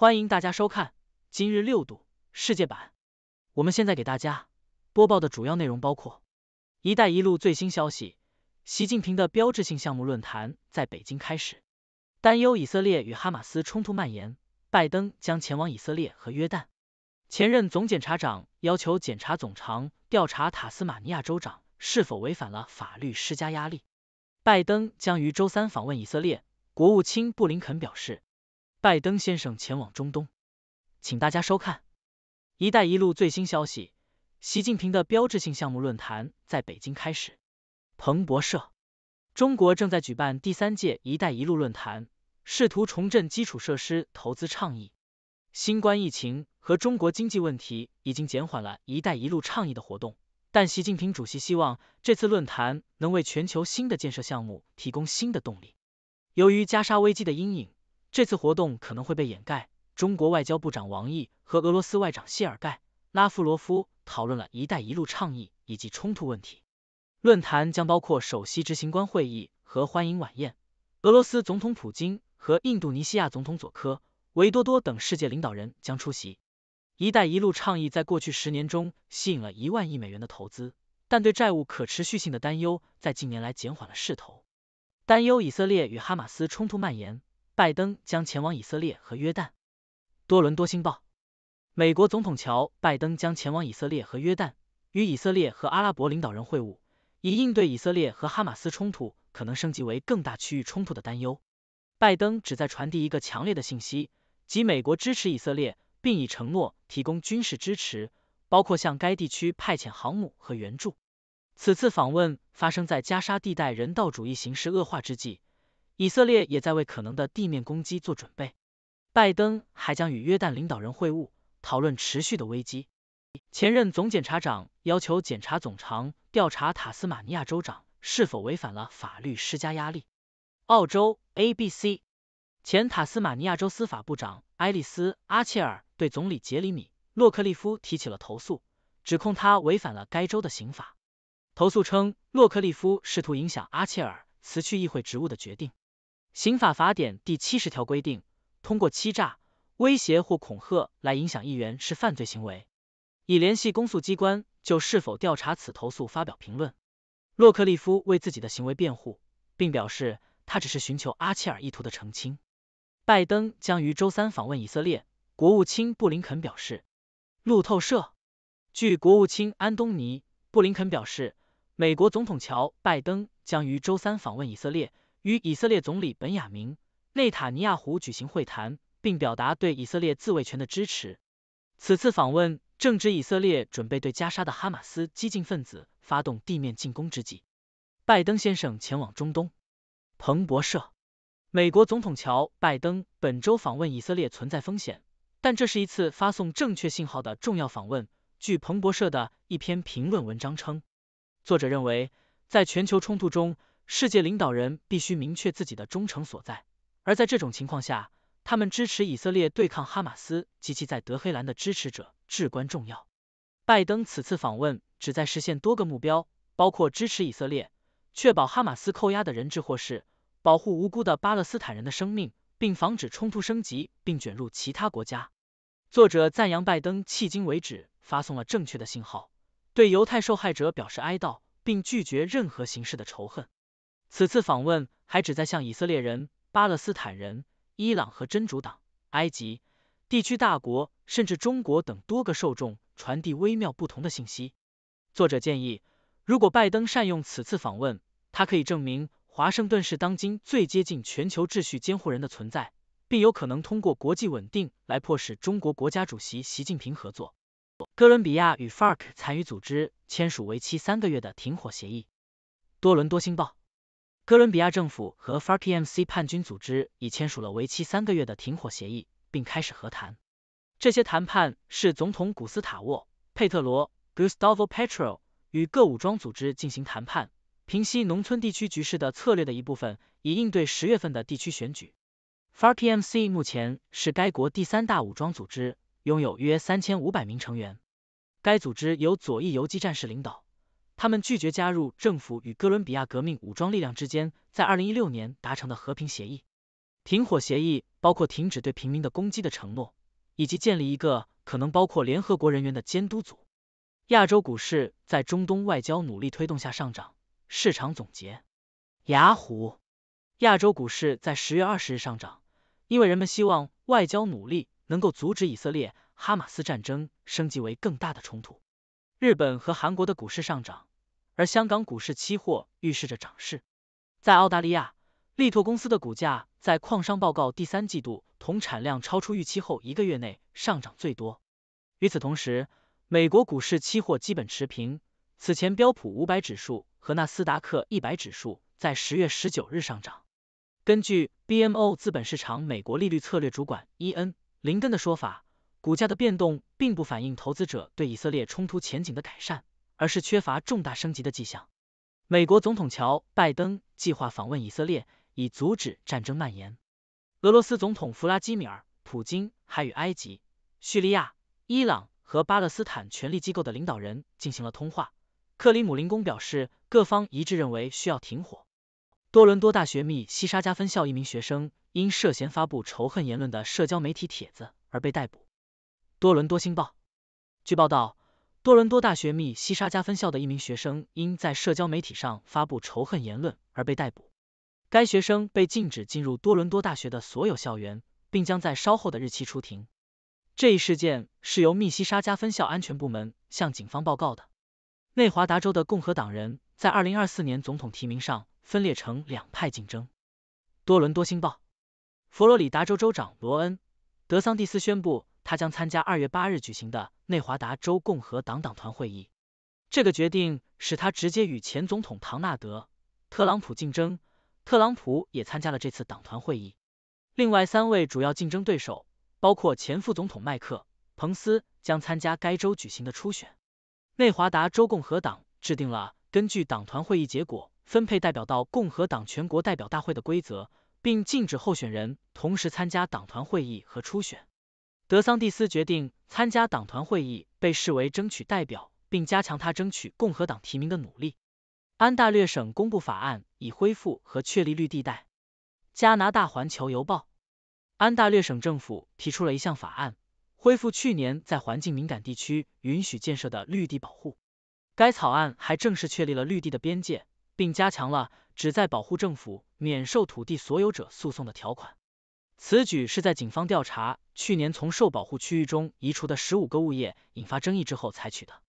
欢迎大家收看今日六度世界版。我们现在给大家播报的主要内容包括：一带一路最新消息，习近平的标志性项目论坛在北京开始；担忧以色列与哈马斯冲突蔓延，拜登将前往以色列和约旦；前任总检察长要求检察总长调查塔斯马尼亚州长是否违反了法律，施加压力；拜登将于周三访问以色列，国务卿布林肯表示。拜登先生前往中东，请大家收看“一带一路”最新消息。习近平的标志性项目论坛在北京开始。彭博社：中国正在举办第三届“一带一路”论坛，试图重振基础设施投资倡议。新冠疫情和中国经济问题已经减缓了“一带一路”倡议的活动，但习近平主席希望这次论坛能为全球新的建设项目提供新的动力。由于加沙危机的阴影，这次活动可能会被掩盖。中国外交部长王毅和俄罗斯外长谢尔盖·拉夫罗夫讨论了一带一路倡议以及冲突问题。论坛将包括首席执行官会议和欢迎晚宴。俄罗斯总统普京和印度尼西亚总统佐科维多多等世界领导人将出席。一带一路倡议在过去十年中吸引了一万亿美元的投资，但对债务可持续性的担忧在近年来减缓了势头。担忧以色列与哈马斯冲突蔓延。拜登将前往以色列和约旦。多伦多星报：美国总统乔·拜登将前往以色列和约旦，与以色列和阿拉伯领导人会晤，以应对以色列和哈马斯冲突可能升级为更大区域冲突的担忧。拜登旨在传递一个强烈的信息，即美国支持以色列，并已承诺提供军事支持，包括向该地区派遣航母和援助。此次访问发生在加沙地带人道主义形势恶化之际。以色列也在为可能的地面攻击做准备。拜登还将与约旦领导人会晤，讨论持续的危机。前任总检察长要求检察总长调查塔斯马尼亚州长是否违反了法律，施加压力。澳洲 ABC 前塔斯马尼亚州司法部长埃利斯·阿切尔对总理杰里米·洛克利夫提起了投诉，指控他违反了该州的刑法。投诉称，洛克利夫试图影响阿切尔辞去议会职务的决定。刑法法典第七十条规定，通过欺诈、威胁或恐吓来影响议员是犯罪行为。已联系公诉机关就是否调查此投诉发表评论。洛克利夫为自己的行为辩护，并表示他只是寻求阿切尔意图的澄清。拜登将于周三访问以色列，国务卿布林肯表示。路透社，据国务卿安东尼·布林肯表示，美国总统乔·拜登将于周三访问以色列。与以色列总理本雅明·内塔尼亚胡举行会谈，并表达对以色列自卫权的支持。此次访问正值以色列准备对加沙的哈马斯激进分子发动地面进攻之际。拜登先生前往中东。彭博社，美国总统乔·拜登本周访问以色列存在风险，但这是一次发送正确信号的重要访问。据彭博社的一篇评论文章称，作者认为，在全球冲突中。世界领导人必须明确自己的忠诚所在，而在这种情况下，他们支持以色列对抗哈马斯及其在德黑兰的支持者至关重要。拜登此次访问旨在实现多个目标，包括支持以色列、确保哈马斯扣押的人质获释、保护无辜的巴勒斯坦人的生命，并防止冲突升级并卷入其他国家。作者赞扬拜登迄今为止发送了正确的信号，对犹太受害者表示哀悼，并拒绝任何形式的仇恨。此次访问还旨在向以色列人、巴勒斯坦人、伊朗和真主党、埃及、地区大国甚至中国等多个受众传递微妙不同的信息。作者建议，如果拜登善用此次访问，他可以证明华盛顿是当今最接近全球秩序监护人的存在，并有可能通过国际稳定来迫使中国国家主席习近平合作。哥伦比亚与 FARC 参与组织签署为期三个月的停火协议。多伦多星报。哥伦比亚政府和 FARC-EMC 叛军组织已签署了为期三个月的停火协议，并开始和谈。这些谈判是总统古斯塔沃·佩特罗 （Gustavo Petro） 与各武装组织进行谈判、平息农村地区局势的策略的一部分，以应对十月份的地区选举。FARC-EMC 目前是该国第三大武装组织，拥有约三千五百名成员。该组织由左翼游击战士领导。他们拒绝加入政府与哥伦比亚革命武装力量之间在二零一六年达成的和平协议、停火协议，包括停止对平民的攻击的承诺，以及建立一个可能包括联合国人员的监督组。亚洲股市在中东外交努力推动下上涨。市场总结：雅虎，亚洲股市在十月二十日上涨，因为人们希望外交努力能够阻止以色列哈马斯战争升级为更大的冲突。日本和韩国的股市上涨。而香港股市期货预示着涨势。在澳大利亚，力拓公司的股价在矿商报告第三季度同产量超出预期后一个月内上涨最多。与此同时，美国股市期货基本持平。此前标普五百指数和纳斯达克一百指数在十月十九日上涨。根据 BMO 资本市场美国利率策略主管伊恩·林根的说法，股价的变动并不反映投资者对以色列冲突前景的改善。而是缺乏重大升级的迹象。美国总统乔·拜登计划访问以色列，以阻止战争蔓延。俄罗斯总统弗拉基米尔·普京还与埃及、叙利亚、伊朗和巴勒斯坦权力机构的领导人进行了通话。克里姆林宫表示，各方一致认为需要停火。多伦多大学密西沙加分校一名学生因涉嫌发布仇恨言论的社交媒体帖子而被逮捕。多伦多星报，据报道。多伦多大学密西沙加分校的一名学生因在社交媒体上发布仇恨言论而被逮捕。该学生被禁止进入多伦多大学的所有校园，并将在稍后的日期出庭。这一事件是由密西沙加分校安全部门向警方报告的。内华达州的共和党人在二零二四年总统提名上分裂成两派竞争。多伦多星报，佛罗里达州州长罗恩·德桑蒂斯宣布。他将参加二月八日举行的内华达州共和党党团会议。这个决定使他直接与前总统唐纳德·特朗普竞争。特朗普也参加了这次党团会议。另外三位主要竞争对手包括前副总统麦克·彭斯将参加该州举行的初选。内华达州共和党制定了根据党团会议结果分配代表到共和党全国代表大会的规则，并禁止候选人同时参加党团会议和初选。德桑蒂斯决定参加党团会议，被视为争取代表，并加强他争取共和党提名的努力。安大略省公布法案，以恢复和确立绿地带。加拿大环球邮报：安大略省政府提出了一项法案，恢复去年在环境敏感地区允许建设的绿地保护。该草案还正式确立了绿地的边界，并加强了旨在保护政府免受土地所有者诉讼的条款。此举是在警方调查。去年从受保护区域中移除的十五个物业引发争议之后采取的，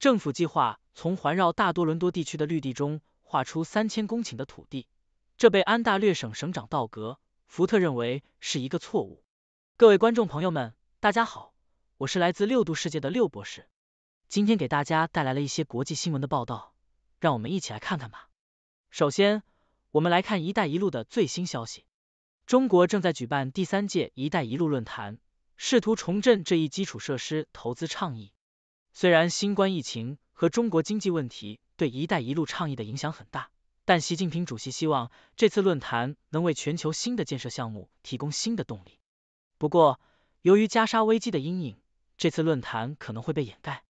政府计划从环绕大多伦多地区的绿地中划出三千公顷的土地，这被安大略省省长道格·福特认为是一个错误。各位观众朋友们，大家好，我是来自六度世界的六博士，今天给大家带来了一些国际新闻的报道，让我们一起来看看吧。首先，我们来看“一带一路”的最新消息。中国正在举办第三届“一带一路”论坛，试图重振这一基础设施投资倡议。虽然新冠疫情和中国经济问题对“一带一路”倡议的影响很大，但习近平主席希望这次论坛能为全球新的建设项目提供新的动力。不过，由于加沙危机的阴影，这次论坛可能会被掩盖。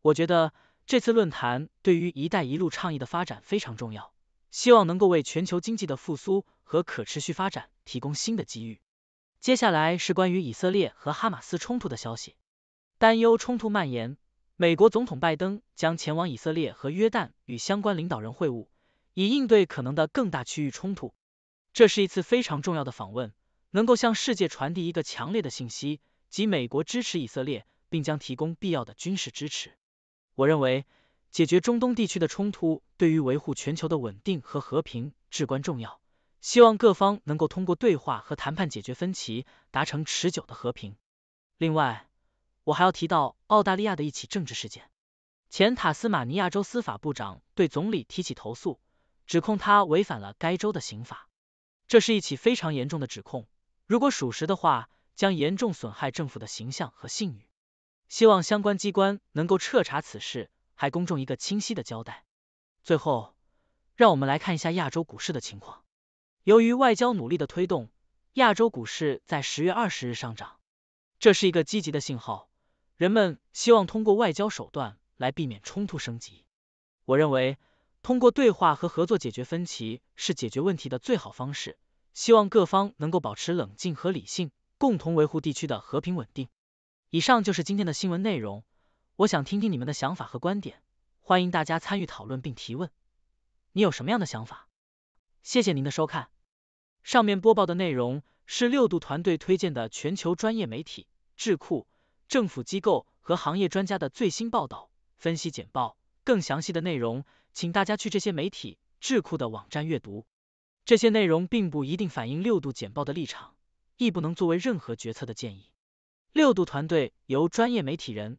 我觉得这次论坛对于“一带一路”倡议的发展非常重要。希望能够为全球经济的复苏和可持续发展提供新的机遇。接下来是关于以色列和哈马斯冲突的消息，担忧冲突蔓延。美国总统拜登将前往以色列和约旦与相关领导人会晤，以应对可能的更大区域冲突。这是一次非常重要的访问，能够向世界传递一个强烈的信息，即美国支持以色列，并将提供必要的军事支持。我认为。解决中东地区的冲突对于维护全球的稳定和和平至关重要。希望各方能够通过对话和谈判解决分歧，达成持久的和平。另外，我还要提到澳大利亚的一起政治事件：前塔斯马尼亚州司法部长对总理提起投诉，指控他违反了该州的刑法。这是一起非常严重的指控，如果属实的话，将严重损害政府的形象和信誉。希望相关机关能够彻查此事。还公众一个清晰的交代。最后，让我们来看一下亚洲股市的情况。由于外交努力的推动，亚洲股市在十月二十日上涨，这是一个积极的信号。人们希望通过外交手段来避免冲突升级。我认为，通过对话和合作解决分歧是解决问题的最好方式。希望各方能够保持冷静和理性，共同维护地区的和平稳定。以上就是今天的新闻内容。我想听听你们的想法和观点，欢迎大家参与讨论并提问。你有什么样的想法？谢谢您的收看。上面播报的内容是六度团队推荐的全球专业媒体、智库、政府机构和行业专家的最新报道、分析简报。更详细的内容，请大家去这些媒体、智库的网站阅读。这些内容并不一定反映六度简报的立场，亦不能作为任何决策的建议。六度团队由专业媒体人。